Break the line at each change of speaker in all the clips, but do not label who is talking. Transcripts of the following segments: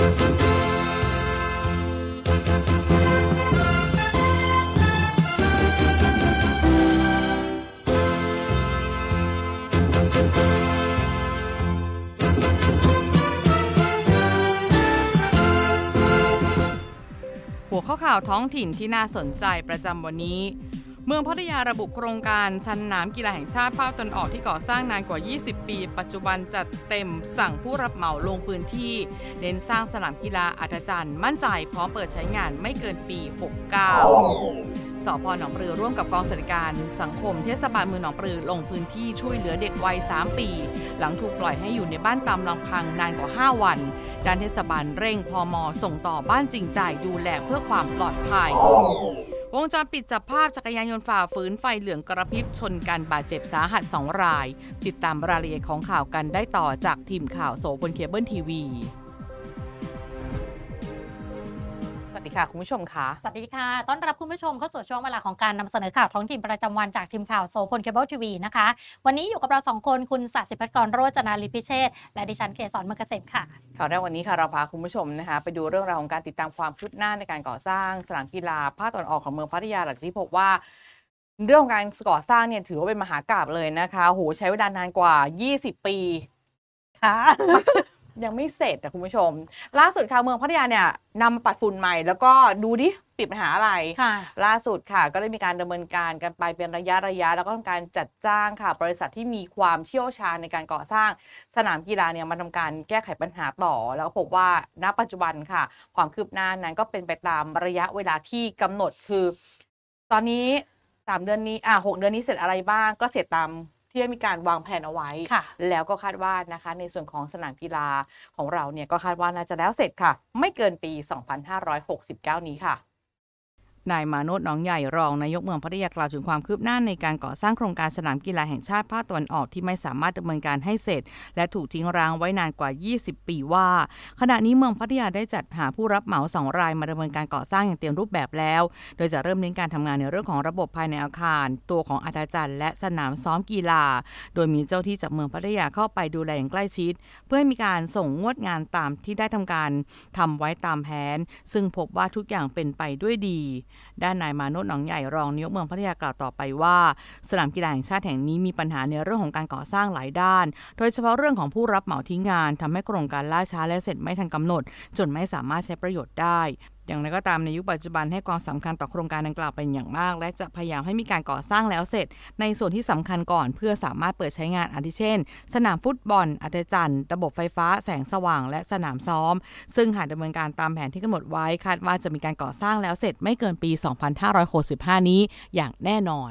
หัว
ขข่าวท้องถิ่นที่น่าสนใจประจำวันนี้เมืองพัทยาระบุโครงการสนามกีฬาแห่งชาติภาคตนออกที่ก่อสร้างนานกว่า 20 ปี ปัจจุบันจัดเต็มสั่งผู้รับเหมาลงพื้นที่ เน้นสร้างสนามกีฬาอัจจันทร์มั่นใจพร้อมเปิดใช้งานไม่เกินปี 69สพหนองปลือร่วมกับกองสวัสดิการ สังคมเทศบาลเมืองหนองปลือลงพื้นที่ช่วยเหลือเด็กวัย 3 ปี หลังถูกปล่อยให้อยู่ในบ้านตามลำพังนานกว่า 5 วันด้านเทศบาลเร่งพอมอส่งต่อบ้านจริงใจดูแลเพื่อความปลอดภัยวงจรปิดจับภาพจักรยานยนต์ฝ่าฝืนไฟเหลืองกระพริบชนกันบาดเจ็บสาหัส2ราย ติดตามรายละเอียดของข่าวกันได้ต่อจากทีมข่าวโสพลเคเบิลทีวีวัสดีค่ะ คุณผู้ชมค่ะ
สวัสดีค่ะ ต้อนรับคุณผู้ชมเข้าสู่ช่วงเวลาของการนำเสนอข่าวท้องถิ่นประจำวัน จากทีมข่าวโซพลเคเบิลทีวีนะคะ วันนี้อยู่กับเราสองคน คุณศาสิพัฒกรโรจนาลิพิเชษและดิฉันเกษรมเกษมค่ะ
ข่าวแรกวันนี้ค่ะเราพาคุณผู้ชมนะคะ ไปดูเรื่องราวของการติดตามความคืบหน้าในการก่อสร้างสนามกีฬาภาคตะวันออกของเมืองพัทยาหลังที่พบว่า เรื่องการก่อสร้างเนี่ยถือว่าเป็นมหากราบเลยนะคะโหใช้เวลานานกว่า20ปีค่ะยังไม่เสร็จตะคุณผู้ชม ล่าสุดค่ะเมืองพัทยาเนี่ยนำปัดฝุ่นใหม่แล้วก็ดู ดิปิดปัญหาอะไรล่าสุดค่ะก็ได้มีการดำเนินการกันไปเป็นระยะระยะ แล้วก็ทำการจัดจ้างค่ะ บริษัทที่มีความเชี่ยวชาญในการก่อสร้างสนามกีฬาเนี่ยมาทำการแก้ไขปัญหาต่อ แล้วพบว่าณปัจจุบันค่ะความคืบหน้านั้นก็เป็นไปตามระยะเวลาที่กำหนดคือ ตอนนี้สามเดือนนี้อ่าหกเดือนนี้เสร็จอะไรบ้างก็เสร็จตามที่ได้มีการวางแผนเอาไว้ แล้วก็คาดว่านะคะ ในส่วนของสนามกีฬาของเราเนี่ยก็คาดว่าน่าจะแล้วเสร็จค่ะ ไม่เกินปี 2569 นี้ค่ะนายมาษย์น้องใหญ่รองนายกเมืองพัทยากล่าวถึงความคืบหน้าในการก่อสร้างโครงการสนามกีฬาแห่งชาติภาคตะวันออกที่ไม่สามารถดำเนินการให้เสร็จ และถูกทิ้งร้างไว้นานกว่า 20 ปีว่า ขณะนี้เมืองพัทยาได้จัดหาผู้รับเหมาสองรายมาดำเนินการก่อสร้างอย่างเต็มรูปแบบแล้ว โดยจะเริ่มเน้นการทำงานในเรื่องของระบบภายในอาคาร ตัวของอาจารย์และสนามซ้อมกีฬา โดยมีเจ้าที่จากเมืองพัทยาเข้าไปดูแลอย่างใกล้ชิด เพื่อให้มีการส่งงวดงานตามที่ได้ทำการทำไว้ตามแผน ซึ่งพบว่าทุกอย่างเป็นไปด้วยดีด้านนายมานุษย์หนองใหญ่ รองนายกเมืองพัทยากล่าวต่อไปว่า สนามกีฬาแห่งชาติแห่งนี้มีปัญหาในเรื่องของการก่อสร้างหลายด้าน โดยเฉพาะเรื่องของผู้รับเหมาทิ้งงานทำให้โครงการล่าช้าและเสร็จไม่ทันกำหนด จนไม่สามารถใช้ประโยชน์ได้อย่างไรก็ตามในยุคปัจจุบันให้ความสำคัญต่อโครงการดังกล่าวเป็นอย่างมาก และจะพยายามให้มีการก่อสร้างแล้วเสร็จ ในส่วนที่สำคัญก่อนเพื่อสามารถเปิดใช้งานอาทิเช่น สนามฟุตบอลอัตจันทร์ระบบไฟฟ้า แสงสว่าง และสนามซ้อม ซึ่งหากดำเนินการตามแผนที่กำหนดไว้คาดว่าจะมีการก่อสร้างแล้วเสร็จ ไม่เกินปี2565นี้อย่างแน่นอน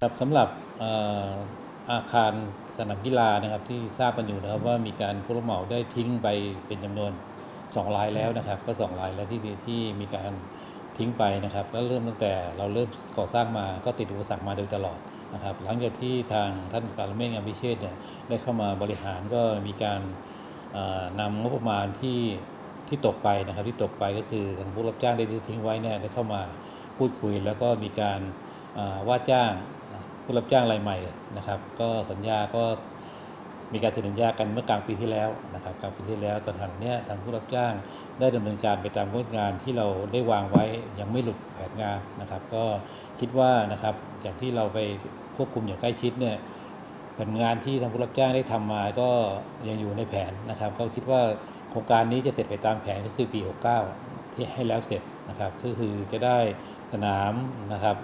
ครับสำหรับอาคารสนามกีฬานะครับที่ทราบกันอยู่นะครับว่ามีการผู้รับเหมาได้ทิ้งไปเป็นจำนวน2ลายแล้วนะครับก็2ลายแล้วที่ที่มีการทิ้งไปนะครับก็เริ่มตั้งแต่เราเริ่มก่อสร้างมาก็ติดอุปสรรคมาโดยตลอดนะครับหลังจากที่ทางท่านการเมฆงอภิเชษเนี่ยได้เข้ามาบริหารก็มีการนำงบประมาณที่ที่ตกไปนะครับที่ตกไปก็คือทางผู้รับจ้างได้ทิ้งไว้เนี่ยได้เข้ามาพูดคุย แล้วก็มีการว่าจ้างผู้รับจ้างรายใหม่นะครับก็สัญญาก็มีการเซ็นสัญญากันเมื่อกลางปีที่แล้วนะครับกลางปีที่แล้วตอนทำเนี้ยทางผู้รับจ้างได้ดำเนินการไปตามงบงานที่เราได้วางไว้ ยังไม่หลุดแผนงานนะครับ ก็คิดว่านะครับอย่างที่เราไปควบคุมอย่างใกล้ชิดเนี่ยแผนงานที่ทางผู้รับจ้างได้ทำมาก็ยังอยู่ในแผนนะครับ ก็คิดว่าโครงการนี้จะเสร็จไปตามแผนก็คือปี69ที่ให้แล้วเสร็จนะครับก็คือจะได้สนามนะครับ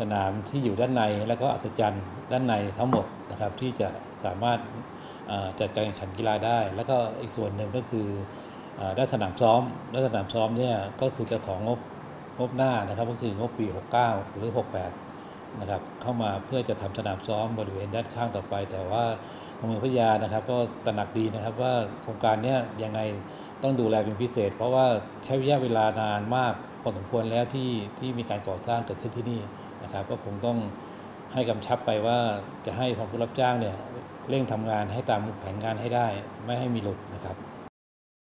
สนามที่อยู่ด้านในและก็อัศจรรย์ด้านในทั้งหมดนะครับที่จะสามารถจัดการแข่งขันกีฬาได้ แล้วก็อีกส่วนหนึ่งก็คือได้สนามซ้อมด้ะสนามซ้อมเนี่ยก็คือจะของงบงบหน้านะครับ ก็คืองบปี 69 หรือ 68นะครับเข้ามาเพื่อจะทำสนามซ้อมบริเวณด้านข้างต่อไป แต่ว่าทางเมืองพัทยานะครับ ก็ตระหนักดีนะครับว่าโครงการนี้ยังไงต้องดูแลเป็นพิเศษ เพราะว่าใช้ระยะเวลานานมากพอสมควรแล้วที่ที่มีการก่อสร้างเกิดขึ้นที่นี่นะครับ ก็คงต้องให้กำชับไปว่าจะให้ของผู้รับจ้างเนี่ยเร่งทำงานให้ตามแผนงานให้ได้ไม่ให้มีหลุดนะครับ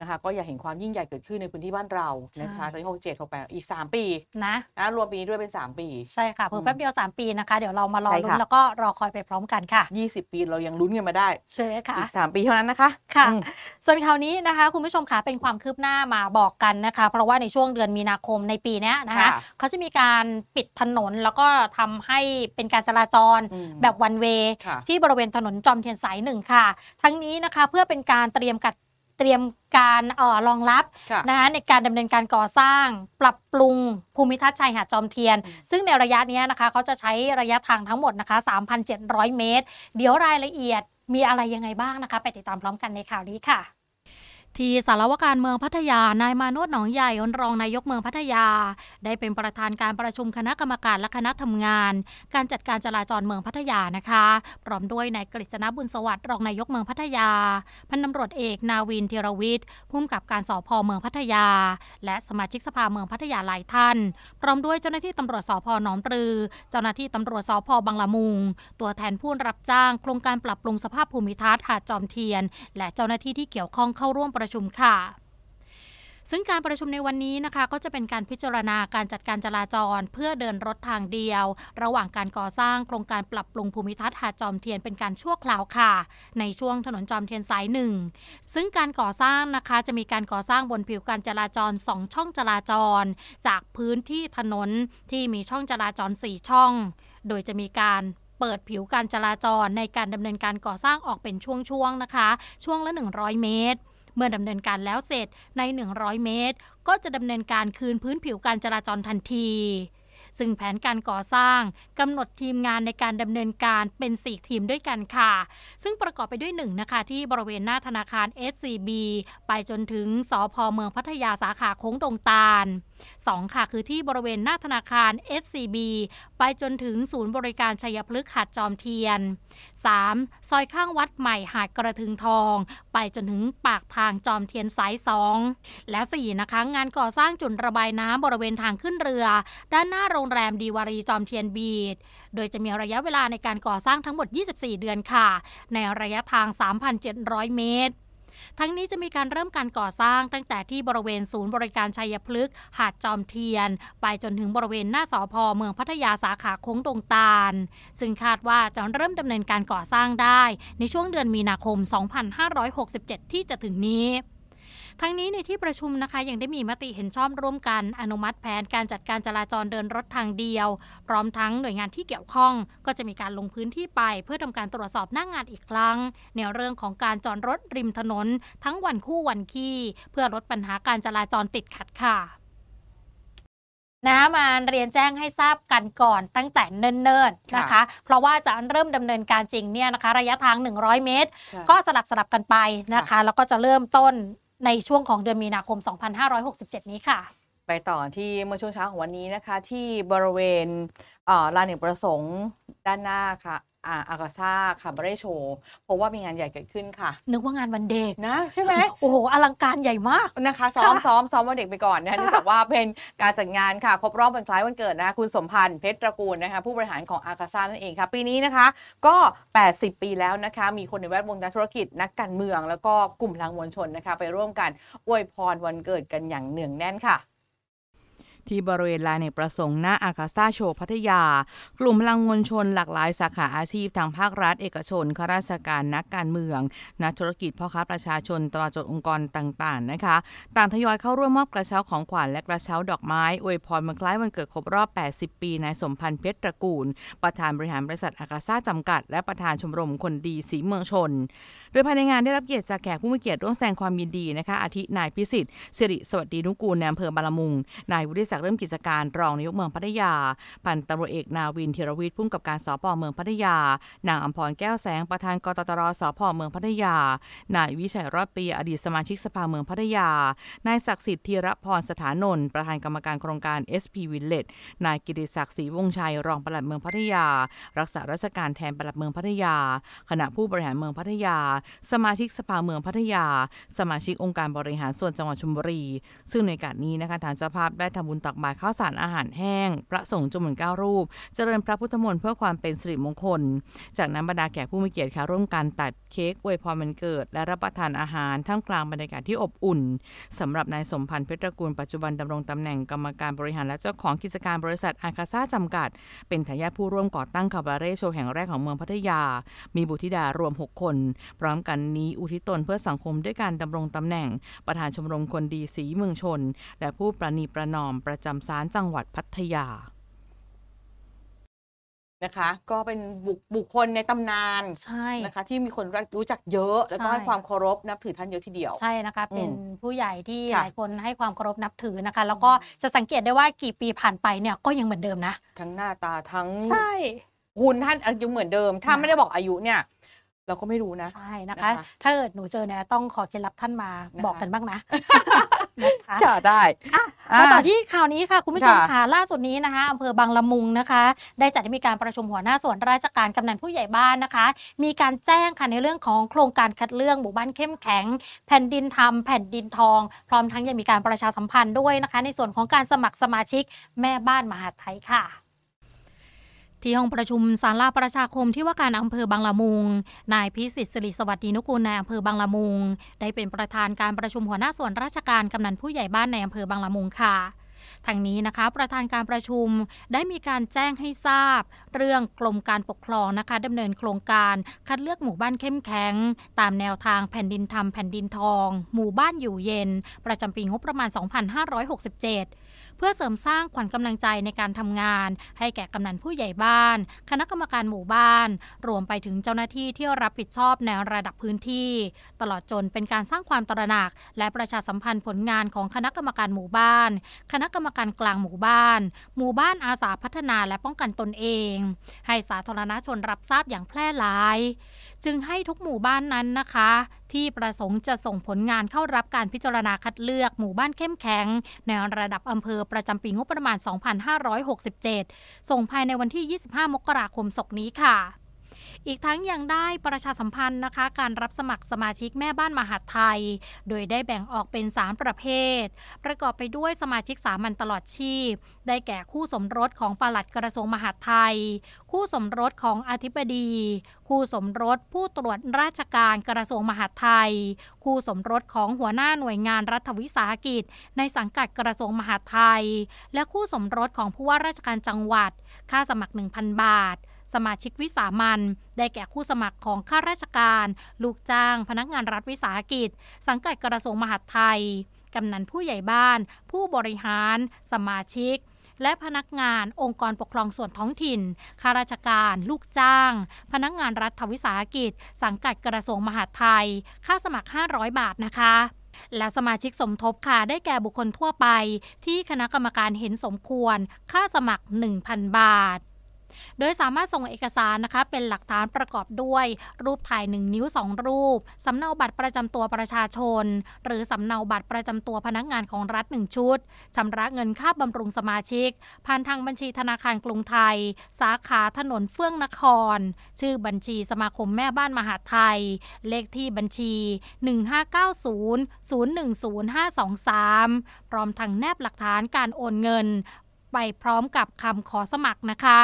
นะคะก็อยากเห็นความยิ่งใหญ่เกิดขึ้นในพื้นที่บ้านเรานะคะตอนนี้หกเจ็ดหกแป
ดอีก 3 ปีนะนะรวมปีนี้ด้วยเป็น 3 ปี ใช่ค่ะ
เพิ่มแป
๊บเดีย
ว 3 ปีนะคะเดี๋ยวเรามา
รอลุ้
นแล้ว
ก็รอคอยไปพร้อมกันค่ะ 20 ปีเรายังลุ้นกันมาได้ ใช่ไหมคะอีก 3 ปีเท่านั้นนะคะ ค่ะส่วนคราวนี้นะคะ คุณผู้ชมคะเป็นความคืบหน้ามาบอกกันนะคะ เพราะว่าในช่วงเดือนมีนาคมในปีนี้นะคะ เขาจะมีการปิดถนน แล้วก็ทำให้เป็นการจราจรแบบวันเวที่บริเวณถนนจอมเทียนสายหนึ่งค่ะทั้งนี้นะคะเพื่อเป็นการเตรียมกัดเตรียมการออรองรับนะคะในการดำเนินการก่อสร้างปรับปรุงภูมิทัศน์ชายหาดจอมเทียน ซึ่งในระยะนี้นะคะเขาจะใช้ระยะทางทั้งหมดนะคะ 3,700 เมตร เดี๋ยวรายละเอียดมีอะไรยังไงบ้างนะคะ ไปติดตามพร้อมกันในข่าวนี้ค่ะที่สารวการเมืองพัทยา นายมานษย์หนองใหญ่รองนายกเมืองพัทยา ได้เป็นประธานการประชุมคณะกรรมการและคณะทำงาน การจัดการจราจรเมืองพัทยานะคะ พร้อมด้วยนายกฤษณบุญสวัสดิ์ รองนายกเมืองพัทยา พันตำรวจเอกนาวินเทรวิทย์ผู้กับการสพเมืองพัทยา และสมาชิกสภาเมืองพัทยาหลายท่าน พร้อมด้วยเจ้าหน้าที่ตำรวจสพหนองปลือ เจ้าหน้าที่ตำรวจสพบางละมุง ตัวแทนผู้รับจ้าง โครงการปรับปรุงสภาพภูมิทัศน์หาดจอมเทียน และเจ้าหน้าที่ที่เกี่ยวข้องเข้าร่วมประประชุมค่ะซึ่งการประชุมในวันนี้นะคะ ก็จะเป็นการพิจารณาการจัดการจราจรเพื่อเดินรถทางเดียวระหว่างการก่อสร้างโครงการปรับปรุงภูมิทัศน์หาดจอมเทียนเป็นการชั่วคราวค่ะ ในช่วงถนนจอมเทียนสายหนึ่งซึ่งการก่อสร้างนะคะจะมีการก่อสร้างบนผิวการจราจร 2 ช่องจราจร จากพื้นที่ถนนที่มีช่องจราจร 4 ช่อง โดยจะมีการเปิดผิวการจราจรในการดำเนินการก่อสร้างออกเป็นช่วงๆนะคะ ช่วงละ 100 เมตรเมื่อดำเนินการแล้วเสร็จใน 100 เมตร ก็จะดำเนินการคืนพื้นผิวการจราจรทันที ซึ่งแผนการก่อสร้างกำหนดทีมงานในการดำเนินการเป็น4ทีมด้วยกันค่ะ ซึ่งประกอบไปด้วยหนึ่งนะคะที่บริเวณหน้าธนาคาร SCB ไปจนถึงสอพอเมืองพัทยาสาขาโค้งตรงตาล2ค่ะคือที่บริเวณหน้าธนาคาร SCB ไปจนถึงศูนย์บริการชัยพฤกษ์หาดจอมเทียน 3. ซอยข้างวัดใหม่หาดกระทึงทอง ไปจนถึงปากทางจอมเทียนสาย2และ4นะคะงานก่อสร้างจุดระบายน้ำบริเวณทางขึ้นเรือ ด้านหน้าโรงแรมดีวารีจอมเทียนบีดโดยจะมีระยะเวลาในการก่อสร้างทั้งหมด 24 เดือนค่ะ ในระยะทาง 3,700 เมตรทั้งนี้จะมีการเริ่มการก่อสร้างตั้งแต่ที่บริเวณศูนย์บริการชัยพฤกษ์หาดจอมเทียน ไปจนถึงบริเวณหน้าสอพอเมืองพัทยาสาขาโค้งตรงตาล ซึ่งคาดว่าจะเริ่มดำเนินการก่อสร้างได้ในช่วงเดือนมีนาคม 2567 ที่จะถึงนี้ทั้งนี้ในที่ประชุมนะคะยังได้มีมติเห็นชอบร่วมกัน อนุมัติแผนการจัดการจราจรเดินรถทางเดียว พร้อมทั้งหน่วยงานที่เกี่ยวข้อง ก็จะมีการลงพื้นที่ไป เพื่อทำการตรวจสอบหน้างงานอีกครั้งในเรื่องของการจอดรถริมถนน ทั้งวันคู่วันคี่ เพื่อลดปัญหาการจราจรติดขัดค่ะนะมาเรียนแจ้งให้ทราบกันก่อนตั้งแต่เนิ่นๆนะคะ เพราะว่าจะเริ่มดำเนินการจริงเนี่ยนะคะ ระยะทาง 100 เมตร ก็สลับสลับกันไปนะคะแล้วก็จะเริ่มต้นในช่วงของเดือนมีนาคม 2567 นี้ค่ะ
ไปต่อที่เมื่อช่วงเช้าของวันนี้นะคะที่บริเวณลานเ่กประสงค์ด้านหน้าค่ะอาอากาซ่าคาบาเร่โชว์เพราะว่ามีงานใหญ่เกิดขึ้นค่ะ
นึกว่างานวันเด็กนะใช่ไหมโอ้โหอลังการใหญ่มากนะคะ ซ้อมซ้อมซ
้อมวันเด็กไปก่อนนะคะเนื่องจากว่าเป็นการจัดงานค่ะ ครบรอบวันคล้ายวันเกิดนะคะคุณสมพันธ์เพชรตระกูลนะคะ ผู้บริหารของอากาซ่านั่นเองค่ะ ปีนี้นะคะก็ 80 ปีแล้วนะคะ มีคนในแวดวงการธุรกิจ นักการเมืองแล้วก็กลุ่มพลังมวลชนนะคะไปร่วมกันอวยพรวันเกิดกันอย่างเนืองแน่นค่ะที่บริเวณลานในประสงค์หน้าอาคาซาโชพัทยา กลุ่มพลังมวลชนหลากหลายสาขาอาชีพทางภาครัฐเอกชนข้าราชการนักการเมือง นักธุรกิจพ่อค้าประชาชนตลอดจนองค์กรต่าง ๆ นะคะ ต่างทยอยเข้าร่วมมอบกระเช้าของขวัญและกระเช้าดอกไม้อวยพรมันคล้ายวันเกิดครบรอบ 80 ปีนายสมพันธ์เพชรตระกูล ประธานบริหารบริษัทอาคาซาจำกัด และประธานชมรมคนดีสีเมืองชน โดยภายในงานได้รับเกียรติจากแขกผู้มีเกียรติร่วมแสดงความยินดีนะคะ อาทิ นายพิสิทธิ์สิริสวัสดีนุกูลในอำเภอบาลมุง นายวุฒิศักจากเริ่มกิจการรองนายกเมืองพัทยาพันตำรวจเอกนาวินธีรวิทย์พุ่มกับการสพเมืองพัทยา นางอัมพรแก้วแสงประธานกตตรสพเมืองพัทยา นายวิชัยรอดปีอดีตสมาชิกสภาเมืองพัทยา นายศักดิ์สิทธิ์ธีรพรสถานนท์ประธานกรรมการโครงการ SP Village นายกิติศักดิ์ศรีวงชัยรองปลัดเมืองพัทยา รักษาราชการแทนปลัดเมืองพัทยาคณะผู้บริหารเมืองพัทยา สมาชิกสภาเมืองพัทยา สมาชิกองค์การบริหารส่วนจังหวัดชลบุรีซึ่งในการนี้นะคะทางเจ้าภาพได้ทำบุญตักบาตรข้าวสารอาหารแห้ง พระสงฆ์จำนวนเก้ารูป เจริญพระพุทธมนต์เพื่อความเป็นสิริมงคล จากนั้นบรรดาแขกผู้มีเกียรติค่ะร่วมกัน ตัดเค้กอวยพรมันเกิด และรับประทานอาหารท่ามกลางบรรยากาศที่อบอุ่น สำหรับนายสมพันธ์เพชรกุลปัจจุบันดำรงตำแหน่งกรรมการบริหารและเจ้าของกิจการบริษัทอาคาซาจำกัด เป็นทายาทผู้ร่วมก่อตั้งคาบาเร่โชว์แห่งแรกของเมืองพัทยา มีบุตรธิดารวม6คนพร้อมกันนี้อุทิศตนเพื่อสังคมด้วยการดำรงตำแหน่งประธานชมรมคนดีสีเมืองชนและผู้ประนีประนอมประจำศาลจังหวัดพัทยานะคะ ก็เป็นบุค
บคคลในตำนานใช่นะคะ ที่มีคนรู้จักเยอะแล้วก็ให้ความเคารพนับถือท่านเยอะทีเดียวใช่นะคะเป็นผู้ใหญ่ที่หลายคนให้ความเคารพนับถือนะคะแล้วก็จะสังเกตได้ว่ากี่ปีผ่านไปเนี่ยก็ยังเหมือนเดิมนะทั้งหน้าตาทั้ง ใช่หุ่นท่านยังเหมือนเดิม ถ้าไม่ได้บอกอายุเนี่ย เราก็ไม่รู้นะ ใช่นะคะ ถ้าเกิดหนูเจอเนี่ยต้องขอเคล็ดลับท่านมาบอกกันบ้างนะ
นะคะะได้มาต่อที
่ข่าวนี้ค่ะ คุณผู้ชมค่ะ ล่าสุดนี้นะคะอำเภอบางละมุงนะคะ ได้จัดให้มีการประชุมหัวหน้าส่วนราชการกำนันผู้ใหญ่บ้านนะคะ มีการแจ้งค่ะในเรื่องของโครงการคัดเลือกหมู่บ้านเข้มแข็ง แผ่นดินทำแผ่นดินทอง พร้อมทั้งยังมีการประชาสัมพันธ์ด้วยนะคะ ในส่วนของการสมัครสมาชิกแม่บ้านมหาไทยค่ะที่ห้องประชุมสาลาประชาคมที่ว่าการอำเภอบางละมุง นายพิสิทธิ์สิริสวัสดีนุกูลในอำเภอบางละมุง ได้เป็นประธานการประชุมหัวหน้าส่วนราชการกำนันผู้ใหญ่บ้านในอำเภอบางละมุงค่ะทางนี้นะคะประธานการประชุมได้มีการแจ้งให้ทราบ เรื่องกรมการปกครองนะคะดำเนินโครงการคัดเลือกหมู่บ้านเข้มแข็ง ตามแนวทางแผ่นดินทำแผ่นดินทอง หมู่บ้านอยู่เย็น ประจำปีงบประมาณ 2567เพื่อเสริมสร้างขวัญกำลังใจในการทำงาน ให้แก่กำนันผู้ใหญ่บ้าน คณะกรรมการหมู่บ้าน รวมไปถึงเจ้าหน้าที่ที่รับผิดชอบในระดับพื้นที่ ตลอดจนเป็นการสร้างความตระหนักและประชาสัมพันธ์ผลงานของคณะกรรมการหมู่บ้าน คณะกรรมการกลางหมู่บ้าน หมู่บ้านอาสาพัฒนาและป้องกันตนเอง ให้สาธารณชนรับทราบอย่างแพร่หลายจึงให้ทุกหมู่บ้านนั้นนะคะ ที่ประสงค์จะส่งผลงานเข้ารับการพิจารณาคัดเลือกหมู่บ้านเข้มแข็ง ในระดับอำเภอประจำปีงบประมาณ 2567 ส่งภายในวันที่ 25 มกราคมศกนี้ค่ะอีกทั้งยังได้ประชาสัมพันธ์นะคะการรับสมัครสมาชิกแม่บ้านมหาไทยโดยได้แบ่งออกเป็น 3 ประเภท ประกอบไปด้วยสมาชิกสามัญตลอดชีพ ได้แก่คู่สมรสของปลัดกระทรวงมหาดไทยคู่สมรสของอธิบดี คู่สมรสผู้ตรวจราชการกระทรวงมหาดไทยคู่สมรสของหัวหน้าหน่วยงานรัฐวิสาหกิจ ในสังกัดกระทรวงมหาดไทยและคู่สมรสของผู้ว่าราชการจังหวัดค่าสมัคร 1,000 บาทสมาชิกวิสามันได้แก่คู่สมัครของข้าราชการลูกจ้าง พนักงานรัฐวิสาหกิจ สังกัดกระทรวงมหาดไทยกำนันผู้ใหญ่บ้าน ผู้บริหาร สมาชิก และพนักงานองค์กรปกครองส่วนท้องถิ่นข้าราชการลูกจ้าง พนักงานรัฐวิสาหกิจ สังกัดกระทรวงมหาดไทย ค่าสมัคร 500 บาทนะคะ และสมาชิกสมทบค่ะได้แก่บุคคลทั่วไป ที่คณะกรรมการเห็นสมควรค่าสมัคร 1,000 บาทโดยสามารถส่งเอกสารนะคะ เป็นหลักฐานประกอบด้วย รูปถ่าย 1 นิ้ว 2 รูป สำเนาบัตรประจำตัวประชาชน หรือสำเนาบัตรประจำตัวพนักงานของรัฐ 1 ชุดชำระเงินค่าบำรุงสมาชิก ผ่านทางบัญชีธนาคารกรุงไทย สาขาถนนเฟื่องนคร ชื่อบัญชีสมาคมแม่บ้านมหาไทย เลขที่บัญชี 1590 010523 พร้อมทั้งแนบหลักฐานการโอนเงินไปพร้อมกับคำขอสมัครนะคะ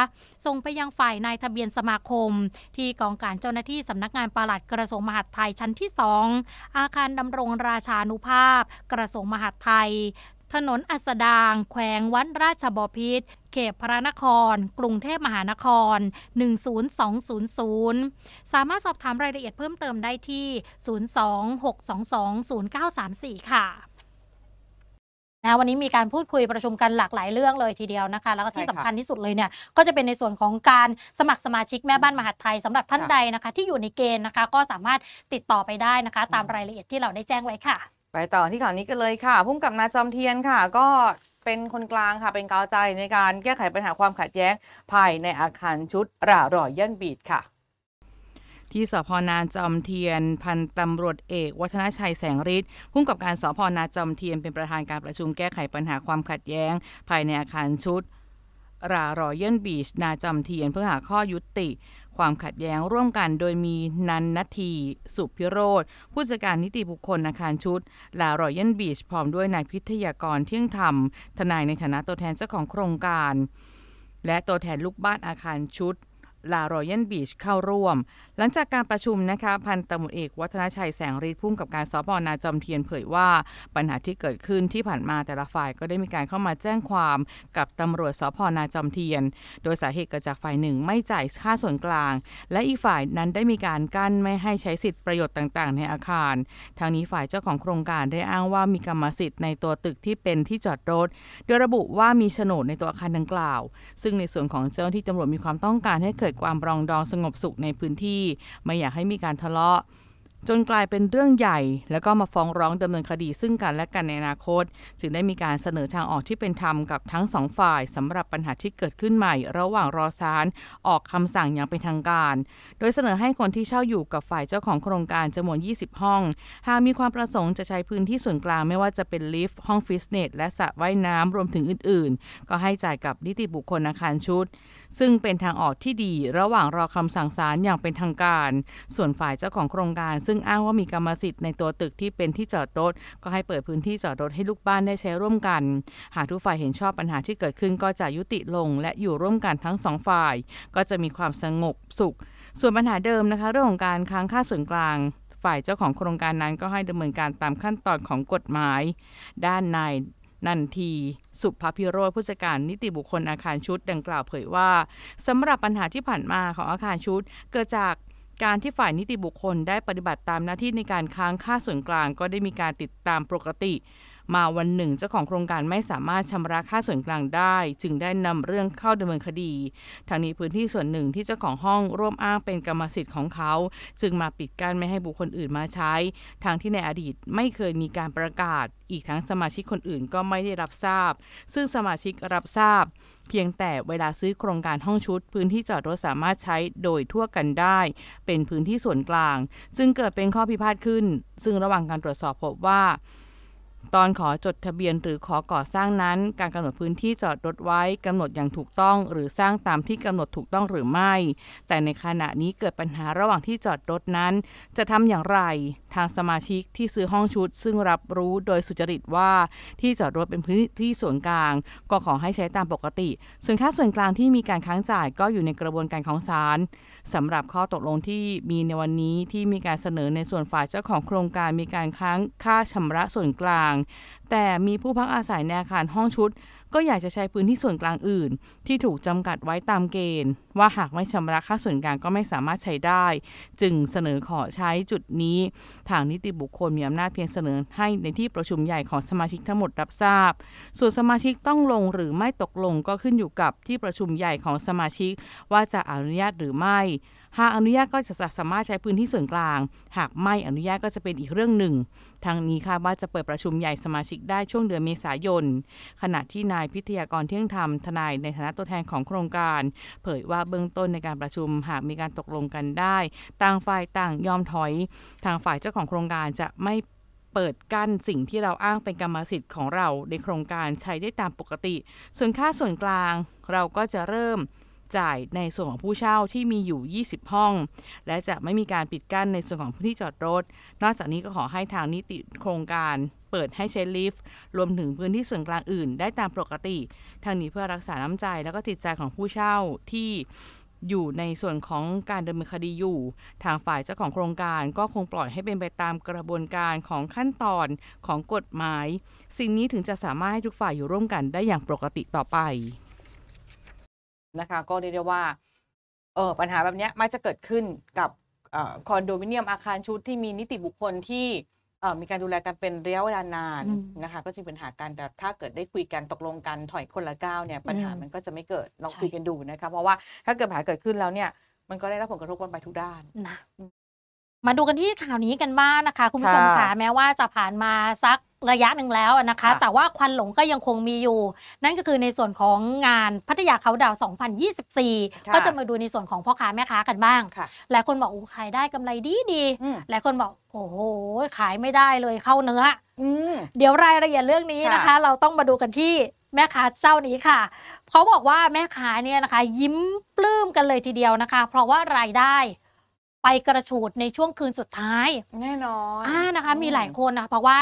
ส่งไปยังฝ่ายนายทะเบียนสมาคมที่กองการเจ้าหน้าที่สำนักงานปลัดกระทรวงมหาดไทย ชั้นที่ 2 อาคารดำรงราชานุภาพกระทรวงมหาดไทย ถนนอัสดางแขวงวัดราชบพิตรเขตพระนครกรุงเทพมหานคร 10200 สามารถสอบถามรายละเอียดเพิ่มเติมได้ที่ 026220934 ค่ะนะวันนี้มีการพูดคุยประชุมกันหลากหลายเรื่องเลยทีเดียวนะคะแล้วก็ที่สำคัญที่สุดเลยเนี่ย ก็จะเป็นในส่วนของการสมัครสมาชิกแม่บ้านมหาไทยสำหรับท่านใดนะคะ ที่อยู่ในเกณฑ์นะคะก็สามารถติดต่อไปได้นะคะ ตามรายละเอียดที่เราได้แจ้งไว้ค่ะ
ไปต่อที่ข่าวนี้กันเลยค่ะ พุ่มกับนาจอมเทียนค่ะ ก็เป็นคนกลางค่ะ เป็นกาวใจ ในการแก้ไขปัญหาความขัดแย้งภายในอาคารชุดรารอยย่นบีดค่ะที่สพนาจอมเทียนพันตำรวจเอก วัฒนชัยแสงฤทธิ์ผู้กำกับการสพนาจอมเทียนเป็นประธานการประชุมแก้ไขปัญหาความขัดแย้ง ภายในอาคารชุด รารอยันบีช นาจอมเทียนเพื่อหาข้อยุติ ความขัดแย้งร่วมกันโดยมีนันนาทีสุพิโรธผู้จัดการนิติบุคคลอาคารชุดลารอยันบีชพร้อมด้วยนายพิทยากรเที่ยงธรรมทนายในฐานะตัวแทนเจ้าของโครงการ และตัวแทนลูกบ้านอาคารชุดลารอยันบีชเข้าร่วม หลังจากการประชุมนะคะพันตำรวจเอกวัฒนชัยแสงฤทธิ์พุ่มกับการสอนาจอมเทียน เผยว่าปัญหาที่เกิดขึ้นที่ผ่านมาแต่ละฝ่ายก็ได้มีการเข้ามาแจ้งความกับตำรวจสอนาจอมเทียน โดยสาเหตุเกิดจากฝ่ายหนึ่งไม่จ่ายค่าส่วนกลาง และอีกฝ่ายนั้นได้มีการกั้นไม่ให้ใช้สิทธิประโยชน์ต่างๆ ในอาคารทางนี้ฝ่ายเจ้าของโครงการได้อ้างว่ามีกรรมสิทธิ์ในตัวตึกที่เป็นที่จอดรถโดยระบุว่ามีโฉนดในตัวอาคารดังกล่าว ซึ่งในส่วนของเจ้าหน้าที่ตำรวจมีความต้องการให้เกิดดความรองดองสงบสุขในพื้นที่ ไม่อยากให้มีการทะเลาะ จนกลายเป็นเรื่องใหญ่แล้วก็มาฟ้องร้องดำเนินคดีซึ่งกันและกันในอนาคต จึงได้มีการเสนอทางออกที่เป็นธรรมกับทั้งสองฝ่ายสำหรับปัญหาที่เกิดขึ้นใหม่ ระหว่างรอศาลออกคำสั่งอย่างเป็นทางการ โดยเสนอให้คนที่เช่าอยู่กับฝ่ายเจ้าของโครงการจำนวน 20 ห้อง หากมีความประสงค์จะใช้พื้นที่ส่วนกลางไม่ว่าจะเป็นลิฟต์ห้อง ฟิตเนสและสระว่ายน้ำรวมถึงอื่นๆ ก็ให้จ่ายกับนิติบุคคลอาคารชุดซึ่งเป็นทางออกที่ดีระหว่างรอคำสั่งศาลอย่างเป็นทางการ ส่วนฝ่ายเจ้าของโครงการ ซึ่งอ้างว่ามีกรรมสิทธิ์ในตัวตึกที่เป็นที่จอดรถก็ให้เปิดพื้นที่จอดรถให้ลูกบ้านได้ใช้ร่วมกัน หากทุกฝ่ายเห็นชอบปัญหาที่เกิดขึ้น ก็จะยุติลง และอยู่ร่วมกันทั้งสองฝ่ายก็จะมีความสงบสุข ส่วนปัญหาเดิมนะคะเรื่องของการค้างค่าส่วนกลาง ฝ่ายเจ้าของโครงการนั้นก็ให้ดำเนินการตามขั้นตอนของกฎหมาย ด้านนายนันทีสุภพิโรธผู้จัดการนิติบุคคลอาคารชุด ดังกล่าวเผยว่า สำหรับปัญหาที่ผ่านมาของอาคารชุด เกิดจากการที่ฝ่ายนิติบุคคลได้ปฏิบัติตามหน้าที่ในการค้างค่าส่วนกลางก็ได้มีการติดตามปกติมาวันหนึ่งเจ้าของโครงการไม่สามารถชำระค่าส่วนกลางได้ จึงได้นำเรื่องเข้าดำเนินคดีทางนี้พื้นที่ส่วนหนึ่งที่เจ้าของห้องร่วมอ้างเป็นกรรมสิทธิ์ของเขาจึงมาปิดกั้นไม่ให้บุคคลอื่นมาใช้ทางที่ในอดีตไม่เคยมีการประกาศ อีกทั้งสมาชิกคนอื่นก็ไม่ได้รับทราบ ซึ่งสมาชิกรับทราบ เพียงแต่เวลาซื้อโครงการห้องชุด พื้นที่จอดรถสามารถใช้โดยทั่วกันได้ เป็นพื้นที่ส่วนกลาง ซึ่งเกิดเป็นข้อพิพาทขึ้น ซึ่งระหว่างการตรวจสอบพบว่าตอนขอจดทะเบียนหรือขอก่อสร้างนั้น การกำหนดพื้นที่จอดรถไว้กำหนดอย่างถูกต้อง หรือสร้างตามที่กำหนดถูกต้องหรือไม่ แต่ในขณะนี้เกิดปัญหาระหว่างที่จอดรถนั้น จะทำอย่างไรทางสมาชิกที่ซื้อห้องชุด ซึ่งรับรู้โดยสุจริตว่าที่จอดรถเป็นพื้นที่ส่วนกลาง ก็ขอให้ใช้ตามปกติ ส่วนค่าส่วนกลางที่มีการค้างจ่ายก็อยู่ในกระบวนการของศาลสำหรับข้อตกลงที่มีในวันนี้ที่มีการเสนอในส่วนฝ่ายเจ้าของโครงการมีการค้างค่าชำระส่วนกลาง แต่มีผู้พักอาศัยในอาคารห้องชุดก็อยากจะใช้พื้นที่ส่วนกลางอื่นที่ถูกจำกัดไว้ตามเกณฑ์ ว่าหากไม่ชำระค่าส่วนกลางก็ไม่สามารถใช้ได้ จึงเสนอขอใช้จุดนี้ ทางนิติบุคคลมีอำนาจเพียงเสนอให้ในที่ประชุมใหญ่ของสมาชิกทั้งหมดรับทราบ ส่วนสมาชิกต้องลงหรือไม่ตกลงก็ขึ้นอยู่กับที่ประชุมใหญ่ของสมาชิก ว่าจะอนุญาตหรือไม่หากอนุญาตก็จะสามารถใช้พื้นที่ส่วนกลาง หากไม่อนุญาตก็จะเป็นอีกเรื่องหนึ่งทางนี้คาดว่าจะเปิดประชุมใหญ่สมาชิกได้ช่วงเดือนเมษายน ขณะที่นายพิทยากรเที่ยงธรรมทนายในฐานะตัวแทนของโครงการ เผยว่าเบื้องต้นในการประชุมหากมีการตกลงกันได้ ต่างฝ่ายต่างยอมถอย ทางฝ่ายเจ้าของโครงการจะไม่เปิดกั้นสิ่งที่เราอ้างเป็นกรรมสิทธิ์ของเราในโครงการใช้ได้ตามปกติ ส่วนค่าส่วนกลางเราก็จะเริ่มจ่ายในส่วนของผู้เช่าที่มีอยู่ 20 ห้อง และจะไม่มีการปิดกั้นในส่วนของพื้นที่จอดรถ นอกจากนี้ก็ขอให้ทางนิติโครงการเปิดให้ใช้ลิฟต์รวมถึงพื้นที่ส่วนกลางอื่นได้ตามปกติทางนี้เพื่อรักษาน้ำใจและก็จิตใจของผู้เช่าที่อยู่ในส่วนของการดำเนินคดีอยู่ ทางฝ่ายเจ้าของโครงการก็คงปล่อยให้เป็นไปตามกระบวนการของขั้นตอนของกฎหมายสิ่งนี้ถึงจะสามารถให้ทุกฝ่ายอยู่ร่วมกันได้อย่างปกติต่อไปนะคะ ก็เรียกได้ว่า เออปัญหาแบบนี้มักจะเกิดขึ้นกับคอนโดมิเนียมอาคารชุดที่มีนิติบุคคลที่มีการดูแลกันเป็นระยะเวลานานนะคะ ก็จะเปัญหากันแต่ถ้าเกิดได้คุยกันตกลงกันถอยคนละก้าวเนี่ย ปัญหามันก็จะไม่เกิดลองคุยกันดูนะคะเพราะว่าถ้าเกิดปัญหาเกิดขึ้นแล้วเนี่ย มันก็ได้รับผลกระทบกันไปทุกด้านนะ
มาดูกันที่ข่าวนี้กันบ้างนะคะ คุณผู้ชมค่ะแม้ว่าจะผ่านมาสักระยะหนึ่งแล้วนะคะ แต่ว่าควันหลงก็ยังคงมีอยู่ นั่นก็คือในส่วนของงานพัทยาเขาดาว 2024 ก็จะมาดูในส่วนของพ่อค้าแม่ค้ากันบ้าง หลายคนบอกโอ้ขายได้กำไรดีดี หลายคนบอกโอ้โหขายไม่ได้เลยเข้าเนื้อเดี๋ยวรายละเอียดเรื่องนี้นะคะ เราต้องมาดูกันที่แม่ค้าเจ้านี้ค่ะเขาบอกว่าแม่ค้าเนี่ยนะคะ ยิ้มปลื้มกันเลยทีเดียวนะคะ เพราะว่ารายได้ไปกระฉูดในช่วงคืนสุดท้ายแน่นอนอ่านะคะมีหลายคนนะคะเพราะว่า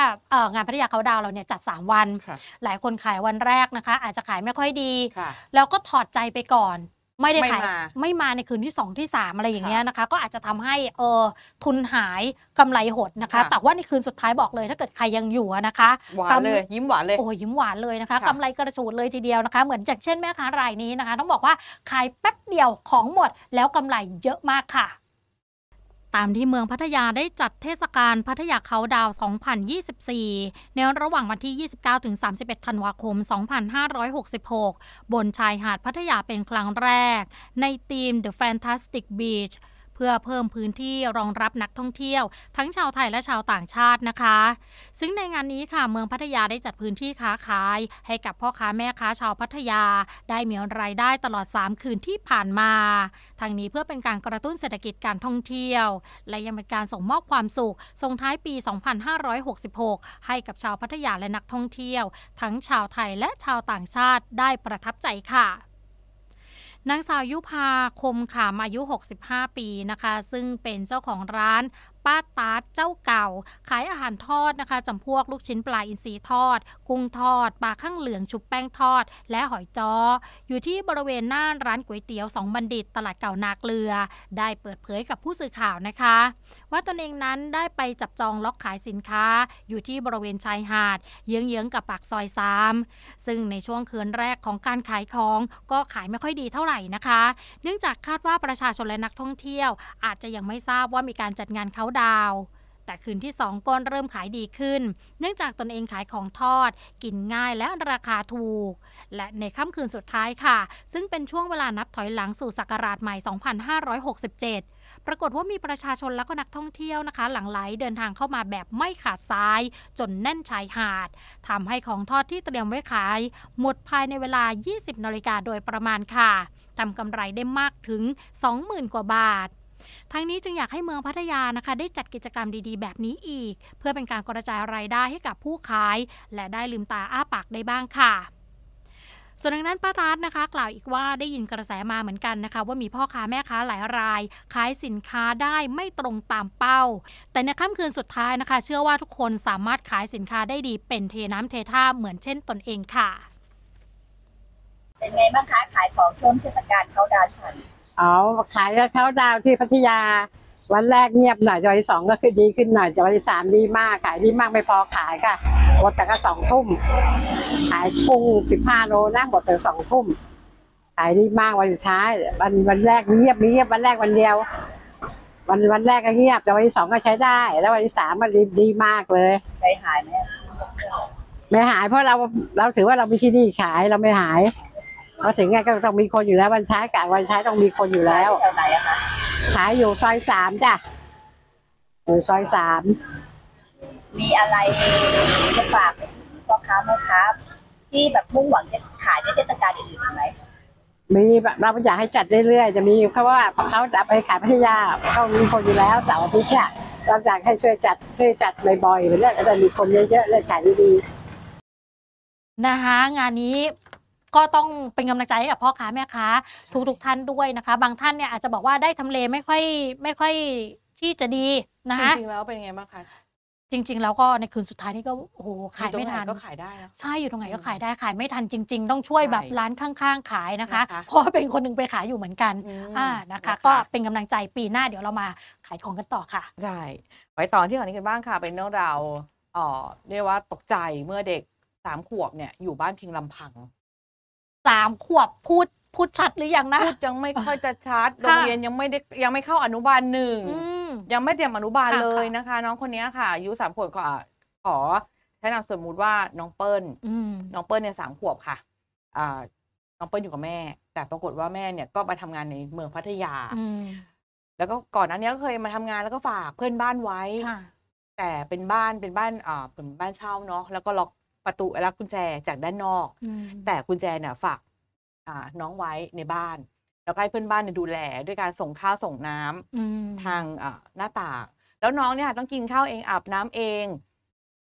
งานพัทยาเขาดาวเราเนี่ยจัด 3 วัน หลายคนขายวันแรกนะคะ อาจจะขายไม่ค่อยดี แล้วก็ถอดใจไปก่อน ไม่ได้ขายไม่มาในคืนที่ 2 ที่ 3 อะไรอย่างเงี้ยนะคะ ก็อาจจะทำให้เออทุนหายกำไรหดนะคะแต่ว่าในคืนสุดท้ายบอกเลย ถ้าเกิดใครยังอยู่นะคะหวานเลยยิ้มหวานเลยโอ้ยิ้มหวานเลยนะคะกำไรกระสูดเลยทีเดียวนะคะเหมือนจากเช่นแม่ค้ารายนี้นะคะ ต้องบอกว่าขายแป๊บเดียวของหมดแล้วกำไรเยอะมากค่ะตามที่เมืองพัทยาได้จัดเทศกาลพัทยาเขาดาว 2024 ในระหว่างวันที่ 29-31 ธันวาคม 2566 บนชายหาดพัทยาเป็นครั้งแรก ในทีม The Fantastic Beach พื่อเพิ่มพื้นที่รองรับนักท่องเที่ยว ทั้งชาวไทยและชาวต่างชาตินะคะ ซึ่งในงานนี้ค่ะเมืองพัทยาได้จัดพื้นที่ค้าขาย ให้กับพ่อค้าแม่ค้าชาวพัทยาได้มีรายได้ตลอด3คืนที่ผ่านมาทางนี้เพื่อเป็นการกระตุ้นเศรษฐกิจการท่องเที่ยว และยังเป็นการส่งมอบความสุขส่งท้ายปี 2566 ให้กับชาวพัทยาและนักท่องเที่ยว ทั้งชาวไทยและชาวต่างชาติได้ประทับใจค่ะนางสาวยุภาคมขามอายุ 65 ปีนะคะ ซึ่งเป็นเจ้าของร้านป้าตาร์เจ้าเก่า ขายอาหารทอดนะคะจำพวกลูกชิ้นปลาอินทรีทอดกุ้งทอดปลาข้างเหลืองชุบแป้งทอดและหอยจอ อยู่ที่บริเวณหน้าร้านก๋วยเตี๋ยวสองบัณฑิต ตลาดเก่านาเกลือได้เปิดเผยกับผู้สื่อข่าวนะคะ ว่าตนเองนั้นได้ไปจับจองล็อกขายสินค้า อยู่ที่บริเวณชายหาด เยื้องๆกับปากซอยสามซึ่งในช่วงคืนแรกของการขายของก็ขายไม่ค่อยดีเท่าไหร่นะคะ เนื่องจากคาดว่าประชาชนและนักท่องเที่ยวอาจจะยังไม่ทราบว่ามีการจัดงานเขาดาว แต่คืนที่2กอนเริ่มขายดีขึ้น เนื่องจากตนเองขายของทอด กินง่ายและราคาถูก และในค่ำคืนสุดท้ายค่ะ ซึ่งเป็นช่วงเวลานับถอยหลังสู่ศักราชใหม่ 2567 ปรากฏว่ามีประชาชนและก็นักท่องเที่ยวนะคะ หลั่งไหลเดินทางเข้ามาแบบไม่ขาดสายจนแน่นชายหาดทำให้ของทอดที่เตรียมไว้ขายหมดภายในเวลา 20 นาฬิกาโดยประมาณค่ะทำกำไรได้มากถึง 20,000 กว่าบาททั้งนี้จึงอยากให้เมืองพัทยานะคะ ได้จัดกิจกรรมดีๆแบบนี้อีก เพื่อเป็นการกระจายรายได้ให้กับผู้ขายและได้ลืมตาอ้าปากได้บ้างค่ะ ส่วนดางนั้นป้ารัตนะคะกล่าวอีกว่าได้ยินกระแสมาเหมือนกันนะคะว่ามีพ่อค้าแม่ค้าหลายรายขายสินค้าได้ไม่ตรงตามเป้า แต่ในค่ำคืนสุดท้ายนะคะ เชื่อว่าทุกคนสามารถขายสินค้าได้ดีเป็นเทน้ำเทท่าเหมือนเช่นตนเองค่ะ เป็นไงบ้างคะขายของช่วงเทศกาลเขาดาชันอ๋อขายแล้วเาดาวที่พัทยาวันแรกเงียบหน่อยวันที่สองก็คือดีขึ้นหน่อยวันที่สามดีมาก ขายดีมากไม่พอขายค่ะหมดแต่ก็สองทุ่มขายปุ้งสิบห้าโลนะหมดแต่สองทุ่มขายดีมากวันสุดท้ายวันวันแรกเงียบเงียบวันแรกวันเดียว วันวันแรกก็เงียบ แต่วันที่สองก็ใช้ได้ แล้ววันที่สามมันดีดีมากเลยใจหายไหมไม่หายเพราะเราเราถือว่าเรามีที่นี่ขายเราไม่หายมาถึงไงก็ต้องมีคนอยู่แล้ววันท้ายกะวันท้ายต้องมีคนอยู่แล้วขายอยู่ซอยสามจ้ะอยู่ซอยสามมีอะไรจะฝากพ่อค้าแม่ค้าที่แบบมุ่งหวังจะขายในเทศกาลอื่นๆไหมมีเราอยากให้จัดเรื่อยๆจะมีเพราะว่าเขาจะไปขายพัทยาเขามีคนอยู่แล้วเสาร์อาทิตย์เนี่ยเราอยากให้ช่วยจัดช่วยจัดบ่อยๆเมื่อยจะมีคนเยอะๆเลยขายดีๆนะคะงานนี้ก็ต้องเป็นกำลังใจให้กับพ่อค้าแม่ค้าทุกทุกท่านด้วยนะคะ บางท่านเนี่ยอาจจะบอกว่าได้ทำเลไม่ค่อยไม่ค่อยที่จะดีนะคะจริ
งๆแล้วเป็นไงบ้างคะ
จริง ๆ แล้วก็ในคืนสุดท้ายนี่ก็โอ้โหขายไม่ทันก็ขายได้ใช่อยู่ตรงไหนก็ขายได้ขายไม่ทันจริง ๆต้องช่วยแบบร้านข้าง ๆ ขายนะคะเพราะเป็นคนนึงไปขายอยู่เหมือนกันอ่านะคะ ก็เป็นกำลังใจปีหน้าเดี๋ยวเรามาขายของกันต่อค่ะ
ใช่ไปต่อที่ข่าวนี้กันบ้างค่ะเป็นเรื่องราวเรียกว่าตกใจเมื่อเด็กสามขวบเนี่ยอยู่บ้านเพียงลำพังสามขวบพูดพูดชัดหรือยังนะพูดยังไม่ค่อยจะชัดโรงเรียนยังไม่ได้ยังไม่เข้าอนุบาลหนึ่งยังไม่เตรียมอนุบาลเลยนะคะ น้องคนนี้ค่ะอายุสามขวบขอขอใช้นามสมมุติว่าน้องเปิ้ลน้องเปิ้ลเนี่ยสามขวบค่ะน้องเปิ้ลอยู่กับแม่แต่ปรากฏว่าแม่เนี่ยก็มาทำงานในเมืองพัทยาแล้วก็ก่อนอันนี้ก็เคยมาทำงานแล้วก็ฝากเพื่อนบ้านไว้แต่เป็นบ้านเป็นบ้านอ่าเป็นบ้านเช่าเนาะแล้วก็ล็อกประตูลักกุญแจจากด้านนอกแต่กุญแจเนี่ยฝากน้องไว้ในบ้าน แล้วก็ให้เพื่อนบ้านเนี่ยดูแลด้วยการส่งข้าวส่งน้ำทางหน้าต่างแล้วน้องเนี่ย ต้องกินข้าวเองอาบน้ำเอง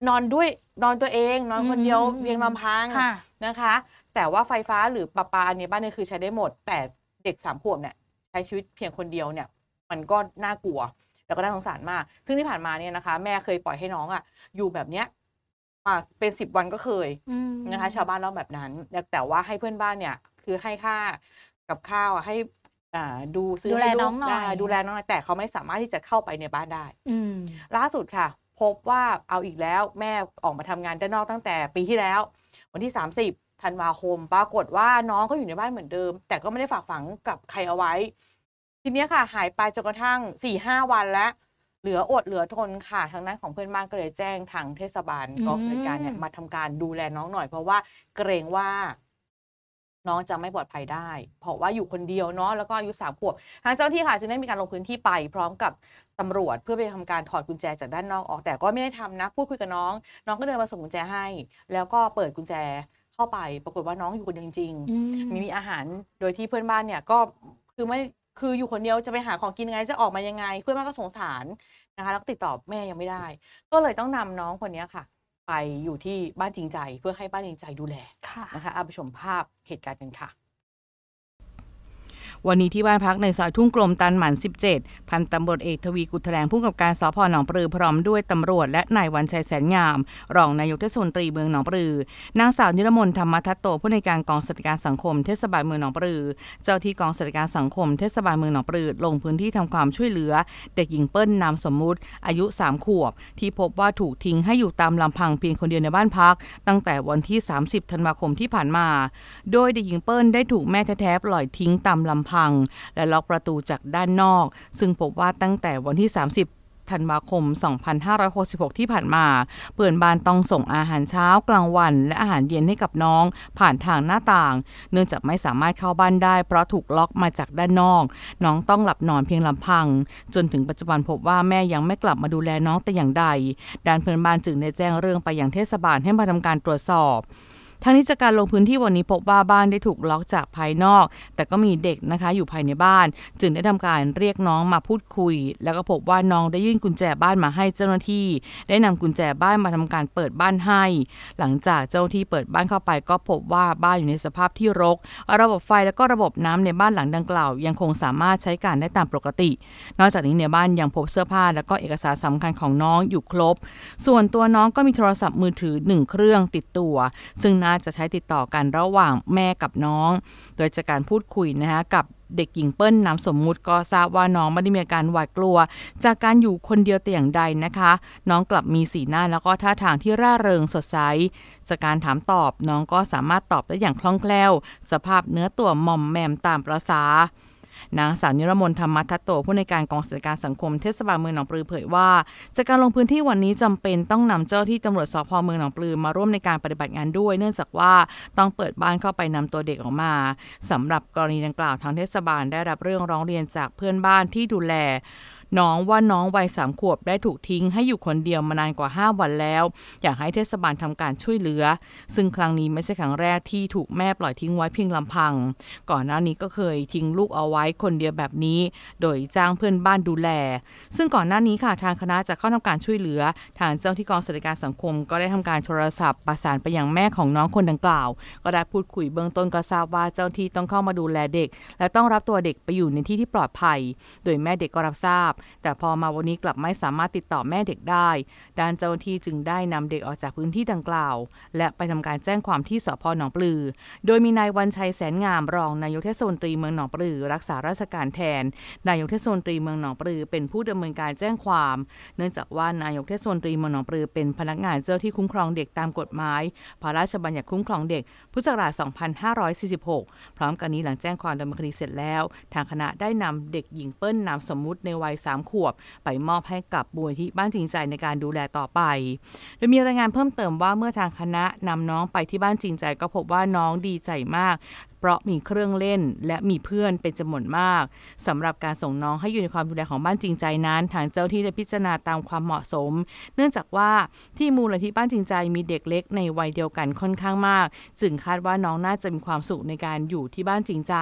นอนด้วยนอนตัวเองนอนคนเดียวเพียงลำพังนะคะ แต่ว่าไฟฟ้าหรือประปาในบ้านเนี่ยคือใช้ได้หมด แต่เด็กสามขวบเนี่ย ใช้ชีวิตเพียงคนเดียวเนี่ย มันก็น่ากลัว แล้วก็น่าสงสารมาก ซึ่งที่ผ่านมาเนี่ยนะคะ แม่เคยปล่อยให้น้องอะ่ะอยู่แบบเนี้ยาเป็นสิบวันก็เคยนะคะ ชาวบ้านเล่าแบบนั้น แต่ว่าให้เพื่อนบ้านเนี่ย คือให้ค่า กับข้าว ให้ดูซื้อดูแลน้องหน่อยดูแลน้องแต่เขาไม่สามารถที่จะเข้าไปในบ้านได้อล่าสุดค่ะ พบว่าเอาอีกแล้วแม่ออกมาทำงาน ด้านนอกตั้งแต่ปีที่แล้ว วันที่ 30ธันวาคม ปรากฏว่าน้องก็อยู่ในบ้านเหมือนเดิม แต่ก็ไม่ได้ฝากฝังกับใครเอาไว้ ทีนี้ค่ะ หายไปจนกระทั่ง4ี่ห้าวันแล้วเหลืออดเหลือทนค่ะ ทางด้านของเพื่อนบ้านก็เลยแจ้งทางเทศบาลกองสวัสดิการเนี่ยมาทำการดูแลน้องหน่อย เพราะว่าเกรงว่า น้องจะไม่ปลอดภัยได้ เพราะว่าอยู่คนเดียวเนาะแล้วก็อายุสามขวบทางเจ้าหน้าที่ค่ะจึงได้มีการลงพื้นที่ไป พร้อมกับตำรวจเพื่อไปทำการถอดกุญแจจากด้านนอกออก แต่ก็ไม่ได้ทำนะ พูดคุยกับน้อง น้องก็เดินมาส่งกุญแจให้ แล้วก็เปิดกุญแจเข้าไปปรากฏว่าน้องอยู่คนเดียวจริงๆมีอาหารโดยที่เพื่อนบ้านเนี่ยก็คือไม่คือ อยู่ คนเดียวจะไปหาของกินไงจะออกมายังไง เพื่อนมาก็สงสารนะคะ แล้วติด ต่อแม่ยังไม่ได้ ก็เลยต้องนำน้องคนนี้ค่ะ ไปอยู่ที่บ้านจริงใจเพื่อ ให้ บ้านจริงใจดูแลนะคะเอาไปชม ภาพเหตุการณ์กันค่ะวันนี้ที่บ้านพักในซอยทุ่งกลมตันหมัน17 พันตำรวจเอกทวีกุฎแถลงผู้กับการสพหนองปลือ พร้อมด้วยตำรวจและนายวันชัยแสนงาม รองนายกเทศมนตรีเมืองหนองปลือนางสาวนิรมนธรรมทัตโตผู้ในการกองสัตการสังคม เทศบาลเมืองหนองปลือเจ้าที่กองสัตการสังคมเทศบาลเมืองหนองปลือ ลงพื้นที่ทำความช่วยเหลือ เด็กหญิงเปิ้ลนามสมมุติ อายุ 3 ขวบ ที่พบว่าถูกทิ้งให้อยู่ตามลำพังเพียงคนเดียวในบ้านพัก ตั้งแต่วันที่ 30ธันวาคมที่ผ่านมา โดยเด็กหญิงเปิ้ลได้ถูกแม่แท้ๆปล่อยทิ้งตามลำพังพังและล็อกประตูจากด้านนอก ซึ่งพบว่าตั้งแต่วันที่ 30 ธันวาคม 2566 ที่ผ่านมา เปื่อนบานต้องส่งอาหารเช้ากลางวันและอาหารเย็นให้กับน้องผ่านทางหน้าต่าง เนื่องจากไม่สามารถเข้าบ้านได้ เพราะถูกล็อกมาจากด้านนอก น้องต้องหลับนอนเพียงลำพัง จนถึงปัจจุบันพบว่าแม่ยังไม่กลับมาดูแลน้องแต่อย่างใด ด้านเพื่อนบ้านจึงได้แจ้งเรื่องไปอยังเทศบาลให้มาทำการตรวจสอบทั้งนี้จากการลงพื้นที่วันนี้พบว่าบ้านได้ถูกล็อกจากภายนอก แต่ก็มีเด็กนะคะอยู่ภายในบ้านจึงได้ทำการเรียกน้องมาพูดคุย แล้วก็พบว่าน้องได้ยื่นกุญแจบ้านมาให้เจ้าหน้าที่ ได้นำกุญแจบ้านมาทำการเปิดบ้านให้ หลังจากเจ้าหน้าที่เปิดบ้านเข้าไป ก็พบว่าบ้านอยู่ในสภาพที่รกระบบไฟและก็ระบบน้ำในบ้านหลังดังกล่าวยังคงสามารถใช้การได้ตามปกติ นอกจากนี้ในบ้านยังพบเสื้อผ้า และก็เอกสารสำคัญของน้องอยู่ครบ ส่วนตัวน้องก็มีโทรศัพท์มือถือ 1 เครื่องติดตัว ซึ่งนาารถจะใช้ติดต่อกันระหว่างแม่กับน้อง โดยจากการพูดคุย นะคะกับเด็กหญิงเปิ้ลนามสมมุติก็ทราบว่าน้องไม่ได้มีอาการหวาดกลัว จากการอยู่คนเดียวแต่อย่างใดนะคะ น้องกลับมีสีหน้า แล้วก็ท่าทางที่ร่าเริงสดใสจากการถามตอบน้องก็สามารถตอบได้อย่างคล่องแคล่วสภาพเนื้อตัวหม่อมแมมตามประษานางสาวนิรมนธรรมทัตโต ผู้ในการกองสื่การสังคมเทศบาลเมืองหนองปลือเผยว่า จากการลงพื้นที่วันนี้จำเป็นต้องนำเจ้าที่ตำรวจสพเมืองหนองปลือ มาร่วม ในการปฏิบัติงานด้วย เนื่องจากว่าต้องเปิดบ้านเข้าไปนำตัวเด็กออกมา สำหรับกรณีดังกล่าวทางเทศบาลได้รับเรื่องร้องเรียนจากเพื่อนบ้านที่ดูแลน้องว่าน้องวัยสามขวบได้ถูกทิ้งให้อยู่คนเดียวมานานกว่า 5 วันแล้ว อยากให้เทศบาลทำการช่วยเหลือ ซึ่งครั้งนี้ไม่ใช่ครั้งแรกที่ถูกแม่ปล่อยทิ้งไว้เพียงลำพัง ก่อนหน้านี้ก็เคยทิ้งลูกเอาไว้คนเดียวแบบนี้ โดยจ้างเพื่อนบ้านดูแล ซึ่งก่อนหน้านี้ค่ะทางคณะจะเข้าทำการช่วยเหลือ ทางเจ้าที่กองสวัสดิการสังคม ก็ได้ทำการโทรศัพท์ ประสานไปยังแม่ของน้องคนดังกล่าว ก็ได้พูดคุยเบื้องต้นก็ทราบว่าเจ้าที่ต้องเข้ามาดูแลเด็ก และต้องรับตัวเด็กไปอยู่ในที่ที่ปลอดภัย โดยแม่เด็กก็รับทราบพแต่พอมาวันนี้กลับไม่สามารถติดต่อแม่เด็กได้ ด้านเจ้าหน้าที่จึงได้นำเด็กออกจากพื้นที่ดังกล่าวและไปทำการแจ้งความที่สพหนองปลือ โดยมีนายวันชัยแสนงามรองนายกเทศมนตรีเมืองหนองปลือ รักษาราชการแทนนายกเทศมนตรีเมืองหนองปลือเป็นผู้ดำเนินการแจ้งความเนื่องจากว่านายกเทศมนตรีเมืองหนองปลือเป็นพนักงานเจ้าที่คุ้มครองเด็กตามกฎหมายพระราชบัญญัติคุ้มครองเด็ก พุทธศักราช 2546 พร้อมกันนี้หลังแจ้งความดำเนินคดีเสร็จแล้ว ทางคณะได้นำเด็กหญิงเปิ้ลนามสมมุติในวัย3 ขวบไปมอบให้กับบุญที่บ้าน จริงใจในการดูแลต่อไปโดยมี ราย งานเพิ่มเติมว่าเมื่อทางคณะนำน้องไปที่บ้านจริงใจก็พบว่าน้องดีใจมากเพราะมีเครื่องเล่นและมีเพื่อนเป็นจำนวนมาก สำหรับการส่งน้องให้อยู่ในความดูแลของบ้านจริงใจนั้น ทางเจ้าที่ได้พิจารณาตามความเหมาะสม เนื่องจากว่าที่มูลนิธิบ้านจริงใจมีเด็กเล็กในวัยเดียวกันค่อนข้างมาก จึงคาดว่าน้องน่าจะมีความสุขในการอยู่ที่บ้านจริงใจ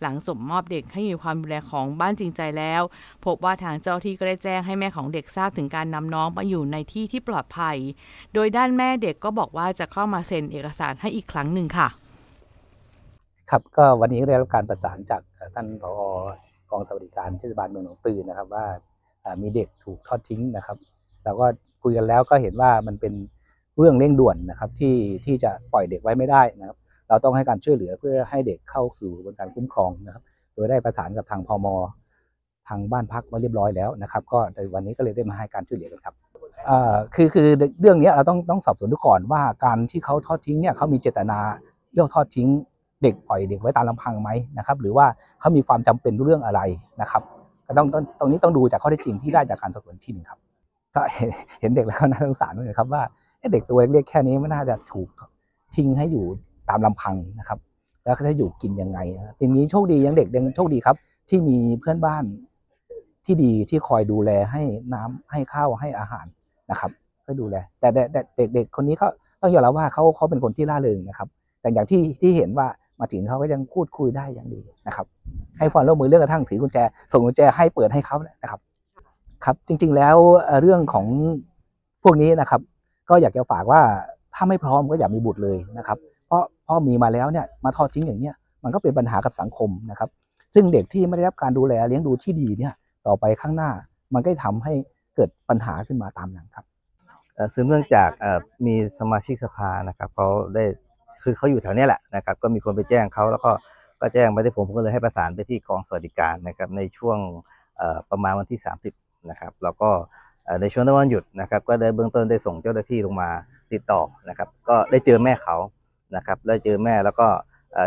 หลังสมมอบเด็กให้อยู่ความดูแลของบ้านจริงใจแล้ว พบว่าทางเจ้าที่ก็ได้แจ้งให้แม่ของเด็กทราบถึงการนำน้องไปอยู่ในที่ที่ปลอดภัย โดยด้านแม่เด็กก็บอกว่าจะเข้ามาเซ็นเอกสารให้อีกครั้งหนึ่งค่ะ
ครับก็วันนี้ได้รับการประสานจากท่านผอกองสวัสดิการเทศบาลเมืองหนองปืนนะครับว่ามีเด็กถูกทอดทิ้งนะครับเราก็คุยกันแล้วก็เห็นว่ามันเป็นเรื่องเร่งด่วนนะครับที่ที่จะปล่อยเด็กไว้ไม่ได้นะครับ เราต้องให้การช่วยเหลือเพื่อให้เด็กเข้าสู่กระบวนการคุ้มครองนะครับโดยได้ประสานกับทางพมทางบ้านพักมาเรียบร้อยแล้วนะครับ ก็ในวันนี้ก็เลยได้มาให้การช่วยเหลือกันครับคือคือเรื่องนี้เราต้องต้องสอบสวนดูก่อนว่าการที่เขาทอดทิ้งเนี่ยเขามีเจตนาเลือกทอดทิ้งเด็กปล่อยเด็กไว้ตามลำพังไหมนะครับ หรือว่าเขามีความจำเป็นเรื่องอะไรนะครับ ก็ต้องตรงนี้ต้องดูจากข้อเท็จจริงที่ได้จากการสอบสวนที่หนึ่งครับก็เห็นเด็กแล้วน่าสงสารเลยครับว่าเด็กตัวเล็กแค่นี้ไม่น่าจะถูกทิ้งให้อยู่ตามลำพังนะครับ แล้วเขาจะอยู่กินยังไงทีนี้โชคดียังเด็กยังโชคดีครับ ที่มีเพื่อนบ้านที่ดีที่คอยดูแลให้น้ำให้ข้าวให้อาหารนะครับก็ดูแลแต่เด็กเด็กคนนี้เขาต้องยอมรับว่าเขาเขาเป็นคนที่ร่าเริงนะครับ แต่อย่างที่ที่เห็นว่ามาถึงเขาก็ยังพูดคุยได้อย่างดีนะครับ ให้ความร่วมมือเรื่องกระทั่งถือกุญแจ ส่งกุญแจให้เปิดให้เขานะครับครับ จริง ๆแล้วเรื่องของพวกนี้นะครับ ก็อยากจะฝากว่า ถ้าไม่พร้อมก็อย่ามีบุตรเลยนะครับ เพราะพ่อมีมาแล้วเนี่ยมาทอดทิ้งอย่างเนี้ยมันก็เป็นปัญหากับสังคมนะครับ ซึ่งเด็กที่ไม่ได้รับการดูแลเลี้ยงดูที่ดีเนี่ยต่อไปข้างหน้า มันก็ทำให้เกิดปัญหาขึ้นมาตามนั้นครับซึ่งเนื่องจาก
มีสมาชิกสภานะครับเขาได้คือเขาอยู่แถวนี้แหละนะครับ ก็มีคนไปแจ้งเขาแล้วก็ก็แจ้งไปได้ผมผมก็เลยให้ประสานไปที่กองสวัสดิการนะครับในช่วงประมาณวันที่30นะครับแล้วก็ในช่วงวันหยุดนะครับก็ได้เบื้องต้นได้ส่งเจ้าหน้าที่ลงมาติดต่อนะครับ ก็ได้เจอแม่เขานะครับ ได้เจอแม่แล้วก็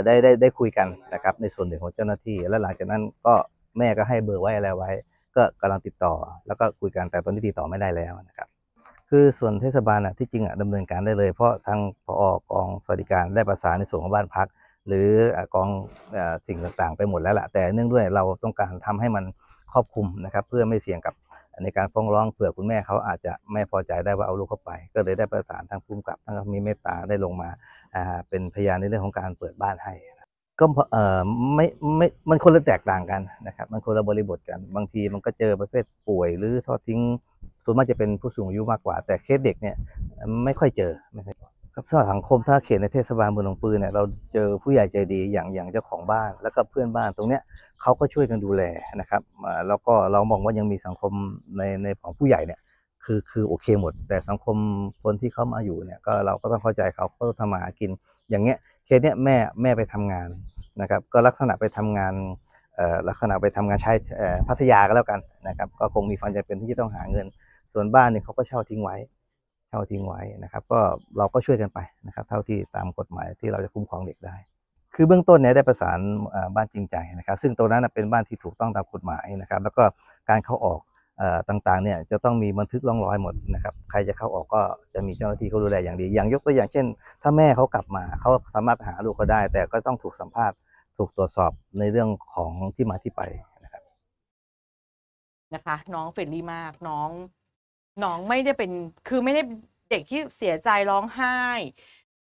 ได้ได้ได้คุยกันนะครับในส่วนหนึ่งของเจ้าหน้าที่ แล้วหลังจากนั้นก็แม่ก็ให้เบอร์ไว้อะไรไว้ ก็กำลังติดต่อ แล้วก็คุยกันแต่ตอนนี้ติดต่อไม่ได้แล้วนะครับคือส่วนเทศบาลอ่ะที่จริงอ่ะดำเนินการได้เลยเพราะทางพอกองสวัสดิการได้ประสานในส่วนของบ้านพัก หรือกองสิ่งต่างๆไปหมดแล้วละแต่เนื่องด้วยเราต้องการทำให้มันครอบคลุมนะครับเพื่อไม่เสี่ยงกับในการฟ้องร้องเผื่อคุณแม่เขาอาจจะไม่พอใจได้ว่าเอาลูกเข้าไป ก็เลยได้ประสานทางภูมิกับทั้งมีเมตตาได้ลงมาเป็นพยานในเรื่องของการเปิดบ้านให้ก็เออไม่ไม่มันคนละแตกต่างกันนะครับมันคนละบริบทกัน บางทีมันก็เจอประเภทป่วย หรือทอดทิ้งส่วนมากจะเป็นผู้สูงอายุมากกว่า แต่เคสเด็กเนี่ยไม่ค่อยเจอไม่ค่อยครับสภาสังคมถ้าเขตในเทศบาลเมืองหนองปือเนี่ยเราเจอผู้ใหญ่ใจดีอย่างอย่างเจ้าของบ้านแล้วก็เพื่อนบ้าน ตรงเนี้ยเขาก็ช่วยกันดูแลนะครับแล้วก็เรามองว่ายังมีสังคมในในของผู้ใหญ่เนี่ยคือคือโอเคหมด แต่สังคมคนที่เข้ามาอยู่เนี่ยก็เราก็ต้องเข้าใจเขาก็าทำมาหากิน อย่างเงี้ยเคสเนี้ยแม่แม่ไปทำงานนะครับก็ลักษณะไปทำงานลักษณะไปทำงานใช้พัทยาก็แล้วกันนะครับก็คงมีความจำเป็นที่จะต้องหาเงินส่วนบ้านเนี่ยเขาก็เช่าทิ้งไว้เช่าทิ้งไว้นะครับก็เราก็ช่วยกันไปนะครับ เท่าที่ตามกฎหมายที่เราจะคุ้มครองเด็กได้ คือเบื้องต้นเนี่ยได้ประสานบ้านจริงใจนะครับ ซึ่งตรงนั้นเป็นบ้านที่ถูกต้องตามกฎหมายนะครับ แล้วก็การเข้าออกต่างๆเนี่ยจะต้องมีบันทึกร่องรอยหมดนะครับ ใครจะเข้าออกก็จะมีเจ้าหน้าที่เขาดูแลอย่างดี อย่างยกตัวอย่างเช่น ถ้าแม่เขากลับมาเขาสามารถไปหาลูกเขาได้ แต่ก็ต้องถูกสัมภาษณ์ถูกตรวจสอบในเรื่องของที่มาที่ไปนะครับ
นะคะน้องเฟรนลี่มากน้องน้องไม่ได้เป็นคือไม่ได้เด็กที่เสียใจร้องไห้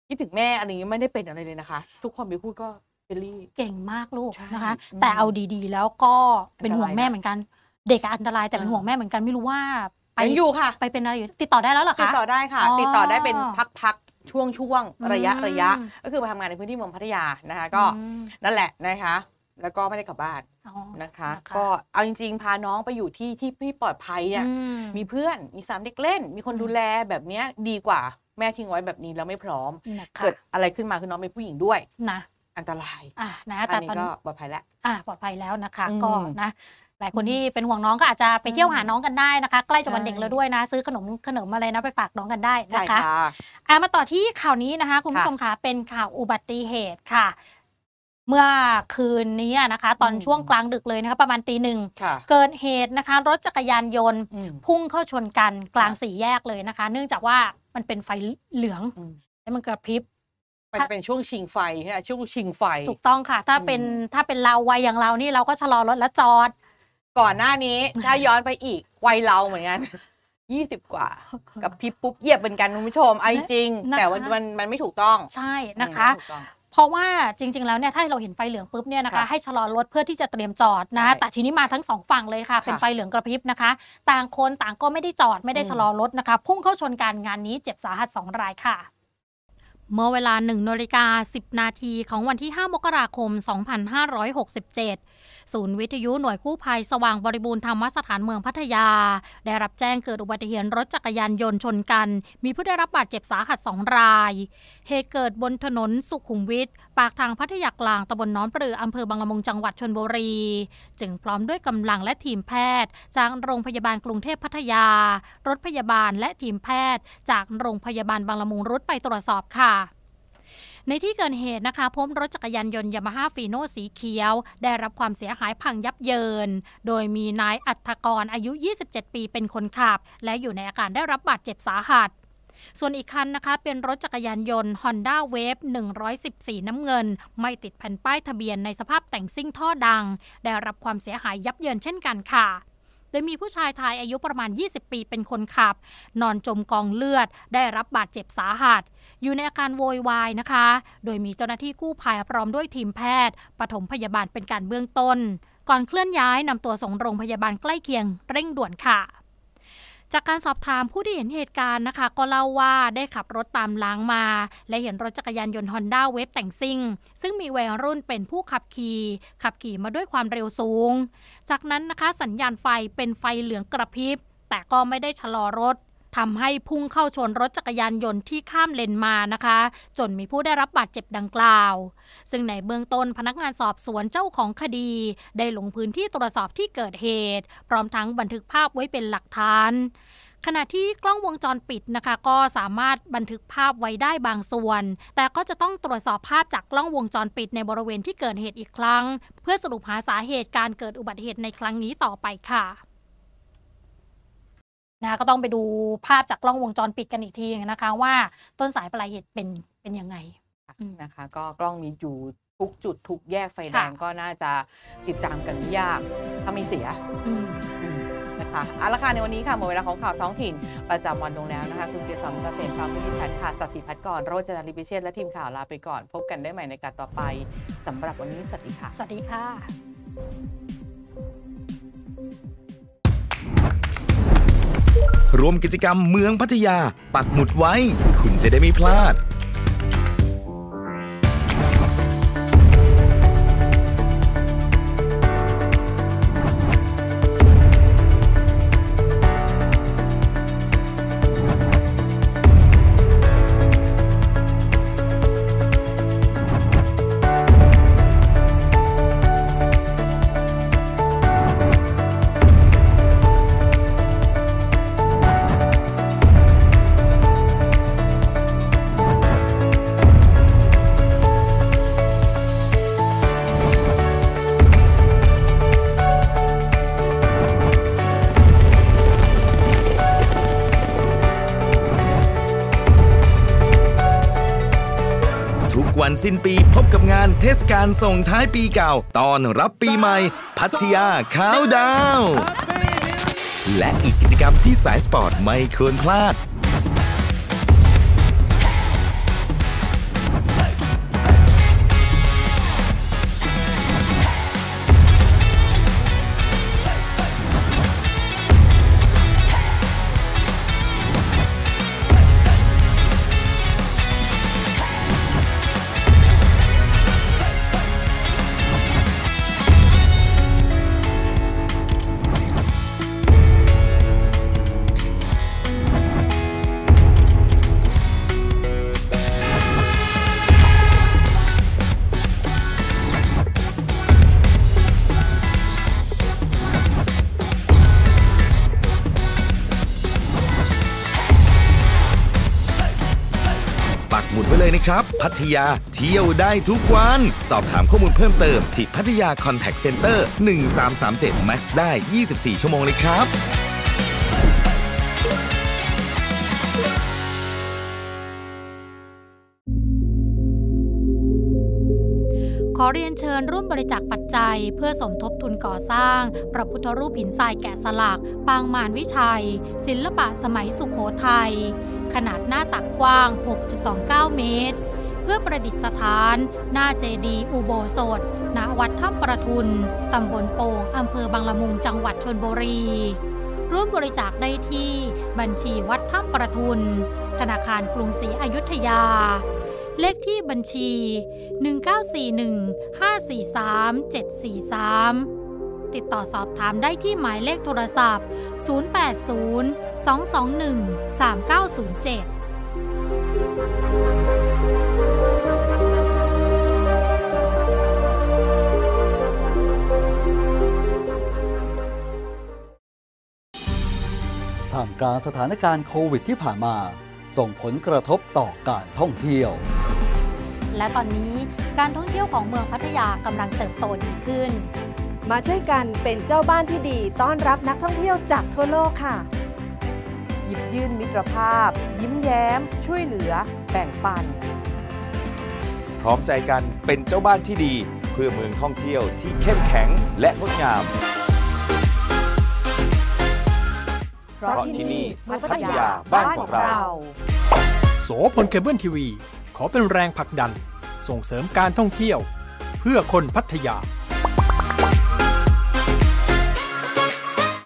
คิดถึงแม่อันนี้ไม่ได้เป็นอะไรเลยนะคะ ทุกคนไปพูดก็เบล
ลี่เก่งมากลูกนะคะ แต่เอาดีๆแล้วก็เป็นห่วงแม่เหมือนกัน เด็กอันตรายแต่เป็นห่วงแม่เหมือนกัน ไม่รู้ว่าไปอยู่ค่ะ ไปเป็นอะไรอยู่ ติดต่อได้แล้วหรอคะ ติดต่อได้ค่ะ ติดต่อได้
เป็นพักๆ ช่วง ๆ ระยะระยะ ก็คือมาทำงานในพื้นที่เมืองพัทยานะคะ ก็นั่นแหละนะคะแล้วก็ไม่ได้กลับบ้านนะคะ ก็เอาจริงๆพาน้องไปอยู่ที่ที่ที่ปลอดภัยเนี่ย มีเพื่อนมีสามเด็กเล่นมีคนดูแลแบบเนี้ย ดีกว่าแม่ทิ้งไว้แบบนี้แล้วไม่พร้อม เกิดอะไรขึ้นมาคือน้องเป็นผู้หญิงด้วยนะอันตราย
อ่ะนะแต่ตอนนี้ก็ปลอดภัยแล้ว อ่ะปลอดภัยแล้วนะคะก็นะหลายคนที่เป็นห่วงน้องก็อาจจะไปเที่ยวหาน้องกันได้นะคะ ใกล้จะวันเด็กแล้วด้วยนะ ซื้อขนมขนมอะไรนะไปฝากน้องกันได้นะคะอ่ะมาต่อที่ข่าวนี้นะคะ คุณผู้ชมคะเป็นข่าวอุบัติเหตุค่ะเมื่อคืนนี้นะคะ ตอนช่วงกลางดึกเลยนะคะประมาณตีหนึ่งเกิดเหตุนะคะ รถจักรยานยนต์ พุ่งเข้าชนกันกลางสี่แยกเลยนะคะ เนื่องจากว่ามันเป็นไฟเหลือง แล้วมันกระพริบมันเป็นช่วงชิงไฟใช่ไหมช่วงชิงไฟ ถูกต้องค่ะ ถ้าเป็นถ้าเป็นเราวัยอย่างเรานี่เราก็ชะลอรถแล้วจอด ก่อนหน้านี้ถ้าย้อนไปอีกวัยเราเหมือนกันยี่สิบกว่า กับพิบปุ๊บเหยียบเหมือนกันคุณผู้ชมไอ้จริง แต่วมันมันไม่ถูกต้อง ใช่นะคะราะว่าจริงๆ แล้วเนี่ยถ้าเราเห็นไฟเหลืองปุ๊บเนี่ยนะคะให้ชะลอรถเพื่อที่จะเตรียมจอดนะแต่ทีนี้มาทั้งสองฝั่งเลยค่ะ เป็นไฟเหลืองกระพริบนะคะ ต่างคนต่างก็ไม่ได้จอดไม่ได้ชะลอรถนะคะ พุ่งเข้าชนกัน งานนี้เจ็บสาหัส 2 รายค่ะ เมื่อเวลา1นาฬิกา10 นาทีของวันที่ 5 มกราคม 2567ศูนย์วิทยุหน่วยกู้ภัยสว่างบริบูรณ์ธรรมสถานเมืองพัทยา ได้รับแจ้งเกิดอุบัติเหตุรถจักรยานยนต์ชนกัน มีผู้ได้รับบาดเจ็บสาหัสสองราย เหตุเกิดบนถนนสุขุมวิทปากทางพัทยากลางตำบลน้องปรืออำเภอบางละมุงจังหวัดชนบุรี จึงพร้อมด้วยกำลังและทีมแพทย์ จากโรงพยาบาลกรุงเทพพัทยา รถพยาบาลและทีมแพทย์ จากโรงพยาบาลบางละมุงรุดไปตรวจสอบค่ะในที่เกิดเหตุนะคะพบรถจักรยานยนต์ยามาฮ่าฟีโนสีเขียว ได้รับความเสียหายพังยับเยิน โดยมีนายอัฐกรอายุ 27 ปีเป็นคนขับและอยู่ในอาการได้รับบาดเจ็บสาหัส ส่วนอีกคันนะคะ เป็นรถจักรยานยนต์ Honda Wave 114 น้ำเงิน ไม่ติดแผ่นป้ายทะเบียนในสภาพแต่งซิ่งท่อดัง ได้รับความเสียหายยับเยินเช่นกันค่ะโดยมีผู้ชายไทยอายุประมาณ 20 ปี เป็นคนขับ นอนจมกองเลือด ได้รับบาดเจ็บสาหัส อยู่ในอาการโวยวายนะคะ โดยมีเจ้าหน้าที่กู้ภัยพร้อมด้วยทีมแพทย์ ปฐมพยาบาลเป็นการเบื้องต้น ก่อนเคลื่อนย้ายนำตัวส่งโรงพยาบาลใกล้เคียง เร่งด่วนค่ะจากการสอบถามผู้ที่เห็นเหตุการณ์นะคะก็เล่าว่าได้ขับรถตามหลังมา และเห็นรถจักรยานยนต์ฮอนด้าเวฟแต่งซิ่งซึ่งมีวัยรุ่นเป็นผู้ขับขี่ ขับขี่มาด้วยความเร็วสูง จากนั้นนะคะสัญญาณไฟเป็นไฟเหลืองกระพริบ แต่ก็ไม่ได้ชะลอรถทำให้พุ่งเข้าชนรถจักรยานยนต์ที่ข้ามเลนมานะคะ จนมีผู้ได้รับบาดเจ็บดังกล่าว ซึ่งในเบื้องต้นพนักงานสอบสวนเจ้าของคดี ได้ลงพื้นที่ตรวจสอบที่เกิดเหตุ พร้อมทั้งบันทึกภาพไว้เป็นหลักฐาน ขณะที่กล้องวงจรปิดนะคะก็สามารถบันทึกภาพไว้ได้บางส่วน แต่ก็จะต้องตรวจสอบภาพจากกล้องวงจรปิดในบริเวณที่เกิดเหตุอีกครั้ง เพื่อสรุปหาสาเหตุการเกิดอุบัติเหตุในครั้งนี้ต่อไปค่ะนะก็ต้องไปดูภาพจากกล้องวงจรปิดกันอีกทีนะคะ ว่าต้นสายปลายเหตุเป็นเป็นยังไง
นะคะ ก็กล้องมีอยู่ทุกจุด ทุกแยกไฟแดงก็น่าจะติดตามกันยาก ถ้าไม่เสียนะคะเอาละค่ะในวันนี้ค่ะหมดเวลาของข่าวท้องถิ่น ประจำวันลงแล้วนะคะ คุณเกษมเกษตรพร้อมด้วยดิฉันค่ะสัตสิพัฒน์ก่อนโรจนาลิพิเชษและทีมข่าวลาไปก่อน พบกันได้ใหม่ในการต่อไปสำหรับว
ันนี้สวัสดีค่ะสวัสดีค่ะ
รวมกิจกรรมเมืองพัทยา ปักหมุดไว้ คุณจะได้ไม่พลาดิ้นปีพบกับงานเทศกาลส่งท้ายปีเก่า ตอนรับปีใหม่ พัทยาขาวดาว และอีกกิจกรรมที่สายสปอร์ตไม่ควรพลาดครับพัทยาเที่ยวได้ทุกวัน สอบถามข้อมูลเพิ่มเติมที่พัทยาคอนแทคเซ็นเตอร์ 1337 m a สได้ 24 ชั่วโมงเลยครับ
ขอเรียนเชิญร่วมบริจาคปัจจัยเพื่อสมทบนก่อสร้าง พระพุทธรูปหินทรายแกะสลัก ปางมารวิชัย ศิลปะสมัยสุขโขทยัย ขนาดหน้าตักกว้าง 6.29 เมตร เพื่อประดิษฐาน หน้าเจดีย์อุโบสถ ณ วัดถ้ำประทุน ตำบลโป่งอำเภอบางละมุงจังหวัดชนบุรี ร่วมบริจาคได้ที่บัญชีวัดถ้ำประทุน ธนาคารกรุงศรีอยุธยา เลขที่บัญชี 1941 543 743ติดต่อสอบถามได้ที่หมายเลขโทรศัพท์ 080 221 3907
ท่ามกลางสถานการณ์โควิดที่ผ่านมาส่งผลกระทบต่อการท่องเที่ยว
และตอนนี้การท่องเที่ยวของเมืองพัทยากำลังเติบโตดีขึ้นมาช่วยกันเป็นเจ้าบ้านที่ดีต้อนรับนักท่องเที่ยวจากทั่วโลกค่ะ หยิบยื่นมิตรภาพ ยิ้มแย้ม ช่วยเหล
ือแบ่งปัน
พร้อมใจกันเป็นเจ้าบ้านที่ดี เพื่อเมืองท่องเที่ยวที่เข้มแข็งและงดงาม
เพราะที่นี่พัทยาบ้านของเรา
โสพลเคเบิลทีวี ขอเป็นแรงผลักดันส่งเสริมการท่องเที่ยว เพื่อคนพัทยา